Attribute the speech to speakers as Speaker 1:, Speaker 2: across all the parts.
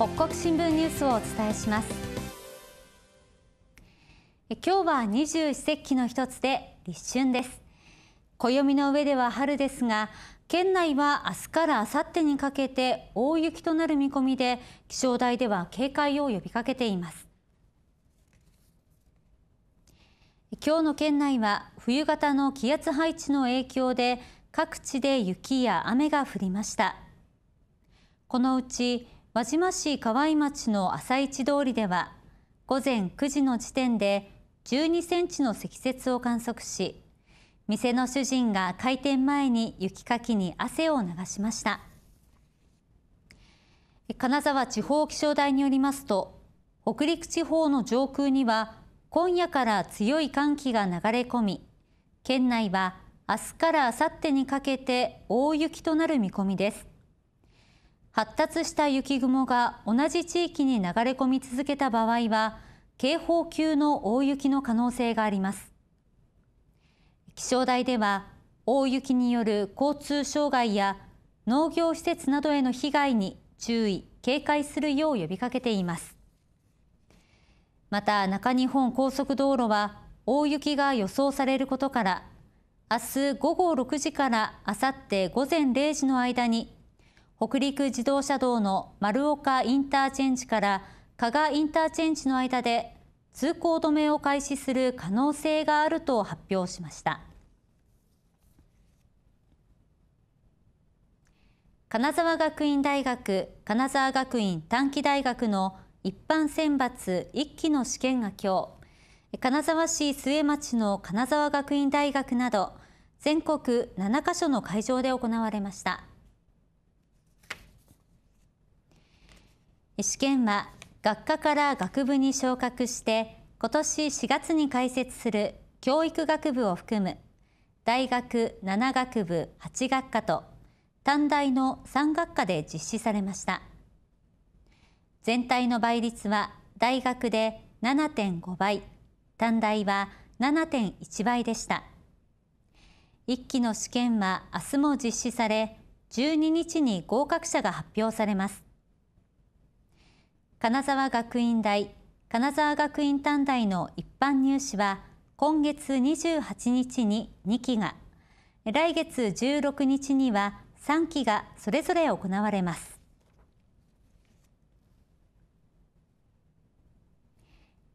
Speaker 1: 北国新聞ニュースをお伝えします今日は二十四節気の一つで立春です暦の上では春ですが県内は明日から明後日にかけて大雪となる見込みで気象台では警戒を呼びかけています今日の県内は冬型の気圧配置の影響で各地で雪や雨が降りましたこのうち輪島市河合町の朝市通りでは午前9時の時点で12センチの積雪を観測し店の主人が開店前に雪かきに汗を流しました金沢地方気象台によりますと北陸地方の上空には今夜から強い寒気が流れ込み県内は明日から明後日にかけて大雪となる見込みです発達した雪雲が同じ地域に流れ込み続けた場合は、警報級の大雪の可能性があります。気象台では、大雪による交通障害や農業施設などへの被害に注意、警戒するよう呼びかけています。また、中日本高速道路は、大雪が予想されることから、明日午後6時からあさって午前0時の間に北陸自動車道の丸岡インターチェンジから加賀インターチェンジの間で通行止めを開始する可能性があると発表しました金沢学院大学金沢学院短期大学の一般選抜一期の試験が今日金沢市末町の金沢学院大学など全国7カ所の会場で行われました。試験は学科から学部に昇格して今年4月に開設する教育学部を含む大学7学部8学科と短大の3学科で実施されました全体の倍率は大学で7.5倍短大は7.1倍でした一期の試験は明日も実施され12日に合格者が発表されます金沢学院大金沢学院短大の一般入試は今月28日に2期が来月16日には3期がそれぞれ行われます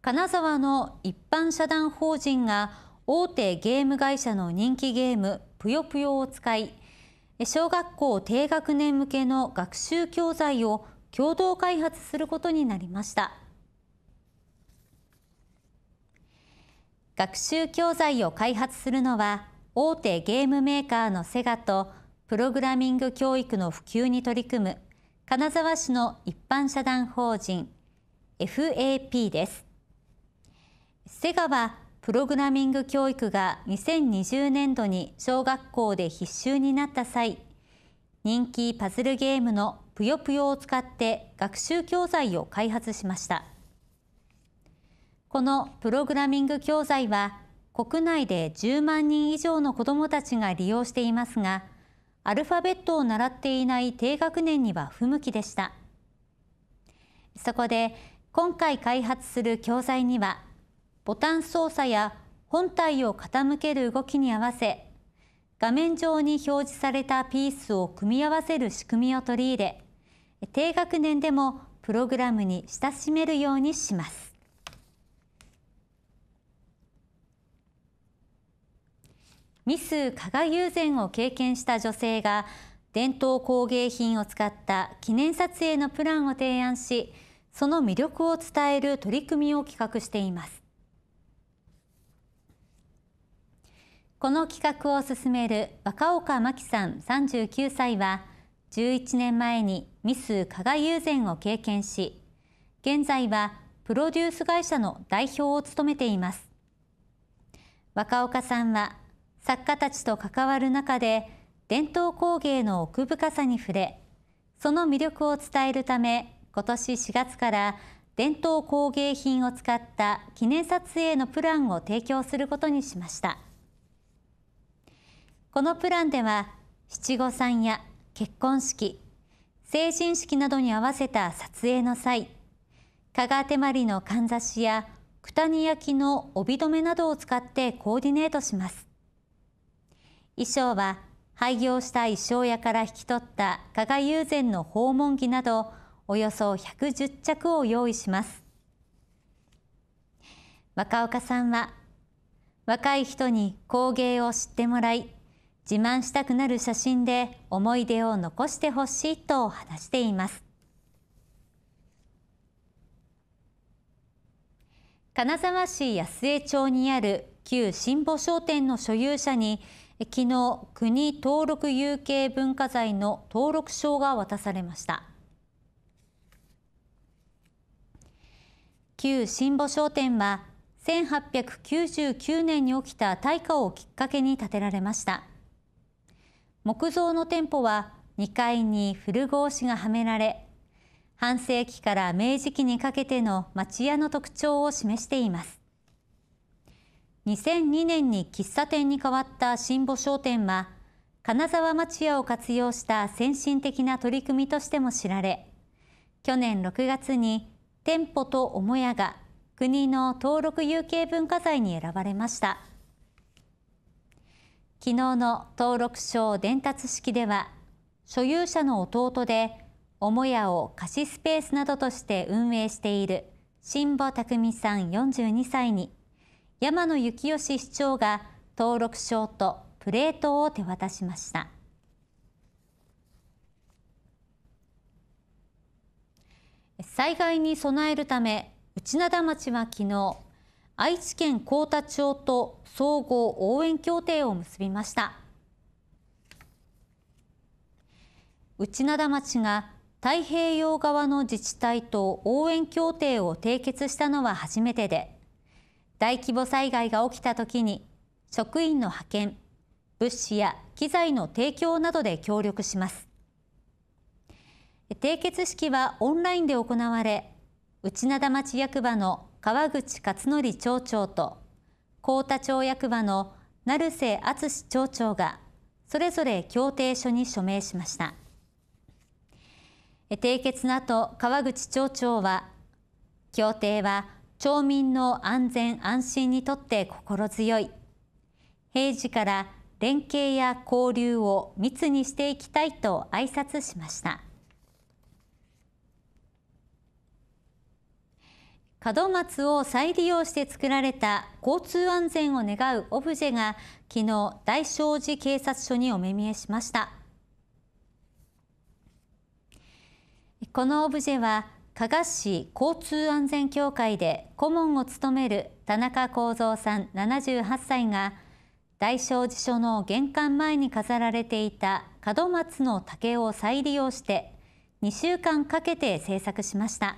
Speaker 1: 金沢の一般社団法人が大手ゲーム会社の人気ゲームぷよぷよを使い小学校低学年向けの学習教材を共同開発することになりました学習教材を開発するのは大手ゲームメーカーのセガとプログラミング教育の普及に取り組む金沢市の一般社団法人 FAP ですセガはプログラミング教育が2020年度に小学校で必修になった際人気パズルゲームのぷよぷよを使って学習教材を開発しましたこのプログラミング教材は国内で10万人以上の子どもたちが利用していますがアルファベットを習っていない低学年には不向きでしたそこで今回開発する教材にはボタン操作や本体を傾ける動きに合わせ画面上に表示されたピースを組み合わせる仕組みを取り入れ低学年でもプログラムに親しめるようにします。ミス加賀友禅を経験した女性が伝統工芸品を使った記念撮影のプランを提案しその魅力を伝える取り組みを企画していますこの企画を進める若岡真紀さん39歳は11年前にミス加賀友禅を経験し現在はプロデュース会社の代表を務めています若岡さんは作家たちと関わる中で伝統工芸の奥深さに触れその魅力を伝えるため今年4月から伝統工芸品を使った記念撮影のプランを提供することにしましたこのプランでは七五三や結婚式成人式などに合わせた撮影の際香川手まりのかんざしや九谷焼の帯留めなどを使ってコーディネートします衣装は廃業した衣装屋から引き取った加賀友禅の訪問着などおよそ110着を用意します若岡さんは若い人に工芸を知ってもらい自慢したくなる写真で思い出を残してほしいと話しています金沢市安江町にある旧新保商店の所有者に昨日国登録有形文化財の登録証が渡されました旧新保商店は1899年に起きた大火をきっかけに建てられました木造の店舗は2階に古格子がはめられ半世紀から明治期にかけての町屋の特徴を示しています2002年に喫茶店に変わった新保商店は金沢町屋を活用した先進的な取り組みとしても知られ去年6月に店舗と母屋が国の登録有形文化財に選ばれました。昨日の登録証伝達式では所有者の弟で母屋を貸しスペースなどとして運営している新保匠さん42歳に山野幸義市長が登録証とプレートを手渡しました災害に備えるため内灘町は昨日愛知県幸田町と総合応援協定を結びました内灘町が太平洋側の自治体と応援協定を締結したのは初めてで大規模災害が起きたときに職員の派遣物資や機材の提供などで協力します締結式はオンラインで行われ内灘町役場の川口勝則町長と幸田町役場の成瀬敦町長がそれぞれ協定書に署名しました締結の後川口町長は協定は町民の安全安心にとって心強い平時から連携や交流を密にしていきたいと挨拶しました。門松を再利用して作られた交通安全を願うオブジェが昨日大正寺警察署にお目見えしましたこのオブジェは加賀市交通安全協会で顧問を務める田中幸三さん78歳が大正寺署の玄関前に飾られていた門松の竹を再利用して2週間かけて制作しました。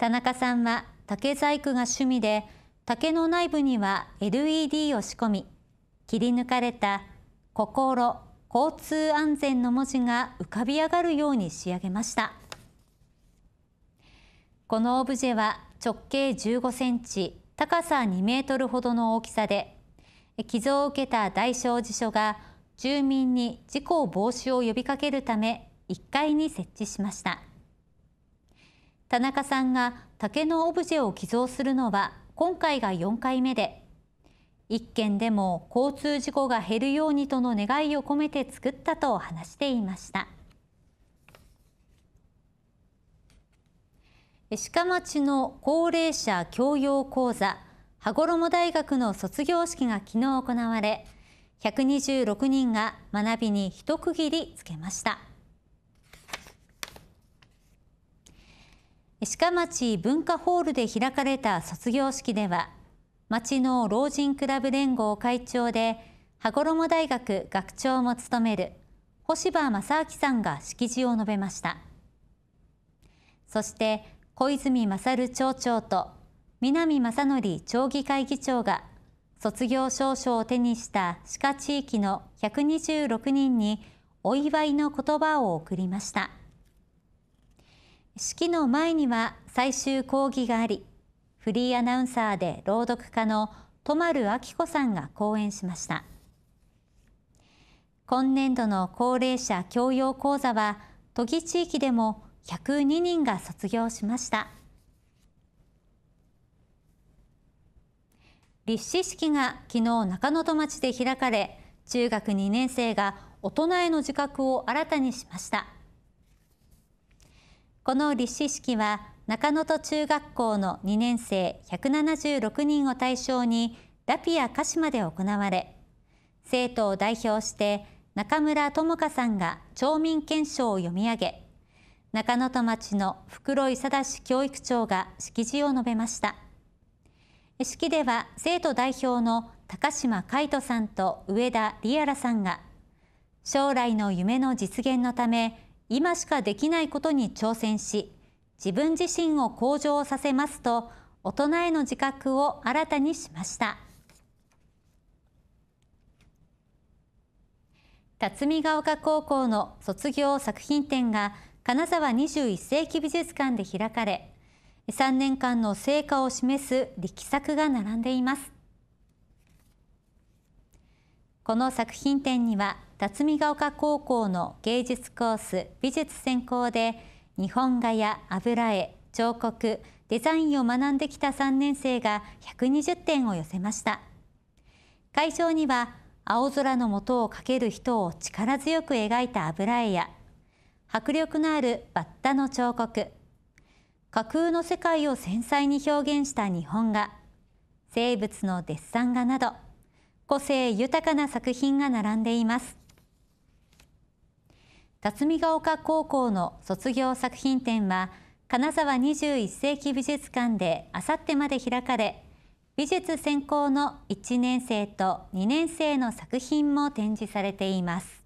Speaker 1: 田中さんは竹細工が趣味で竹の内部には LED を仕込み切り抜かれた「心交通安全」の文字が浮かび上がるように仕上げましたこのオブジェは直径15センチ高さ2メートルほどの大きさで寄贈を受けた大正寺署が住民に事故防止を呼びかけるため1階に設置しました。田中さんが竹のオブジェを寄贈するのは今回が4回目で一件でも交通事故が減るようにとの願いを込めて作ったと話していました鹿町の高齢者教養講座羽衣大学の卒業式が昨日行われ126人が学びに一区切りつけました。鹿町文化ホールで開かれた卒業式では町の老人クラブ連合会長で羽衣大学学長も務める星葉正明さんが式辞を述べましたそして小泉勝町長と南正則町議会議長が卒業証書を手にした歯科地域の126人にお祝いの言葉を贈りました。式の前には最終講義がありフリーアナウンサーで朗読家の戸丸明子さんが講演しました今年度の高齢者教養講座は都議地域でも102人が卒業しました立志式が昨日中野戸町で開かれ中学2年生が大人への自覚を新たにしました。この立志式は中野登中学校の2年生176人を対象にラピア鹿島で行われ生徒を代表して中村智香さんが町民憲章を読み上げ中野登町の袋井貞教育長が式辞を述べました式では生徒代表の高島海人さんと上田リアラさんが将来の夢の実現のため今しかできないことに挑戦し自分自身を向上させますと大人への自覚を新たにしました辰巳ヶ丘高校の卒業作品展が金沢21世紀美術館で開かれ3年間の成果を示す力作が並んでいますこの作品展には辰巳ヶ丘高校の芸術コース美術専攻で日本画や油絵彫刻デザインを学んできた3年生が120点を寄せました会場には青空の元をかける人を力強く描いた油絵や迫力のあるバッタの彫刻架空の世界を繊細に表現した日本画生物のデッサン画など個性豊かな作品が並んでいます辰巳ヶ丘高校の卒業作品展は金沢21世紀美術館であさってまで開かれ美術専攻の1年生と2年生の作品も展示されています。